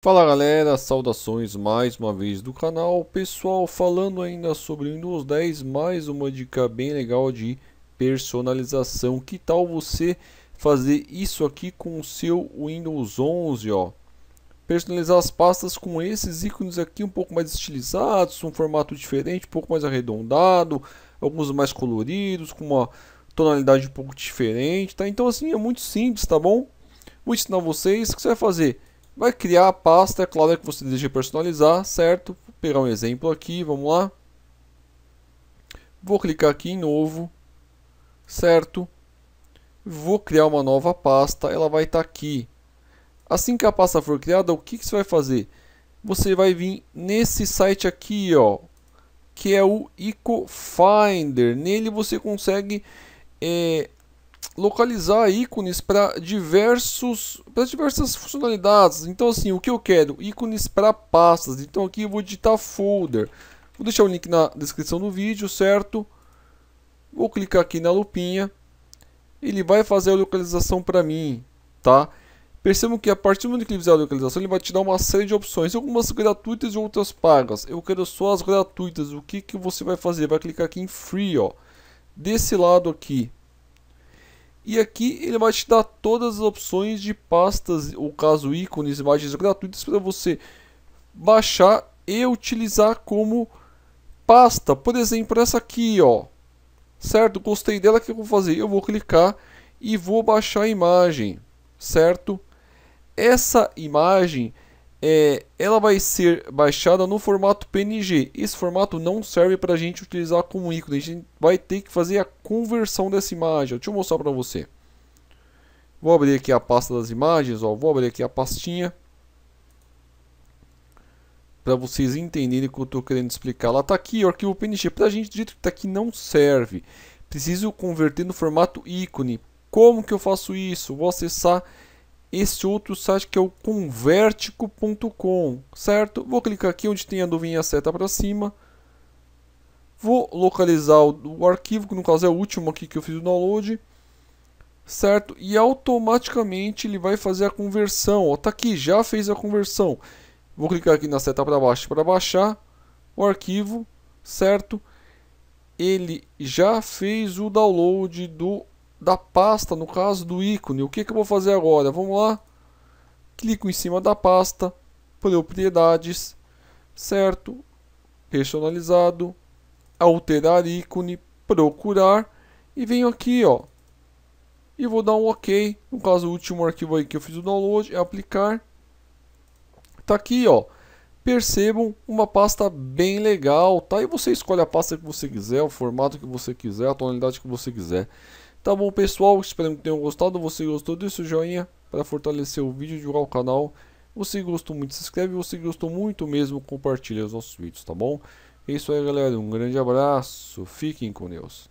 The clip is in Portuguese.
Fala galera, saudações mais uma vez do canal Pessoal, falando ainda sobre o Windows 10 Mais uma dica bem legal de personalização Que tal você fazer isso aqui com o seu Windows 11, ó Personalizar as pastas com esses ícones aqui um pouco mais estilizados Um formato diferente, um pouco mais arredondado Alguns mais coloridos, com uma tonalidade um pouco diferente, tá? Então assim, é muito simples, tá bom? Vou ensinar vocês o que você vai fazer Vai criar a pasta, claro que você deseja personalizar, certo? Vou pegar um exemplo aqui, vamos lá. Vou clicar aqui em novo, certo? Vou criar uma nova pasta, ela vai estar tá aqui. Assim que a pasta for criada, o que, que você vai fazer? Você vai vir nesse site aqui, ó, que é o Ico Finder. Nele você consegue é, localizar ícones para diversos para diversas funcionalidades. Então assim, o que eu quero? ícones para pastas. Então aqui eu vou digitar folder. Vou deixar o link na descrição do vídeo, certo? Vou clicar aqui na lupinha. Ele vai fazer a localização para mim, tá? Percebam que a partir do momento que ele fizer a localização, ele vai te dar uma série de opções, algumas gratuitas e outras pagas. Eu quero só as gratuitas. O que, que você vai fazer? Vai clicar aqui em Free, ó. Desse lado aqui, e aqui ele vai te dar todas as opções de pastas, ou caso ícones, imagens gratuitas para você baixar e utilizar como pasta. Por exemplo, essa aqui, ó. Certo? Gostei dela, o que eu vou fazer? Eu vou clicar e vou baixar a imagem, certo? Essa imagem é, ela vai ser baixada no formato PNG. Esse formato não serve para a gente utilizar como ícone. A gente vai ter que fazer a conversão dessa imagem. Deixa eu mostrar para você. Vou abrir aqui a pasta das imagens. Ó. Vou abrir aqui a pastinha. Para vocês entenderem o que eu estou querendo explicar. Ela está aqui, o arquivo PNG. Para a gente, do jeito que está aqui, não serve. Preciso converter no formato ícone. Como que eu faço isso? Vou acessar esse outro site que é o convertico.com, certo? Vou clicar aqui onde tem a nuvinha seta para cima. Vou localizar o, o, arquivo, que no caso é o último aqui que eu fiz o download. Certo? E automaticamente ele vai fazer a conversão. Ó, tá aqui, já fez a conversão. Vou clicar aqui na seta para baixo para baixar o arquivo, certo? Ele já fez o download do da pasta, no caso do ícone. O que, que eu vou fazer agora? Vamos lá. Clico em cima da pasta, propriedades, certo? Personalizado, alterar ícone, procurar e venho aqui, ó. E vou dar um OK. No caso, o último arquivo aí que eu fiz o download é aplicar. Tá aqui, ó. Percebam uma pasta bem legal, tá? E você escolhe a pasta que você quiser, o formato que você quiser, a tonalidade que você quiser. Tá bom pessoal, espero que tenham gostado, você gostou, deixa o joinha para fortalecer o vídeo e divulgar o canal. Você gostou muito, se inscreve, você gostou muito mesmo, compartilha os nossos vídeos, tá bom? É isso aí galera, um grande abraço, fiquem com Deus.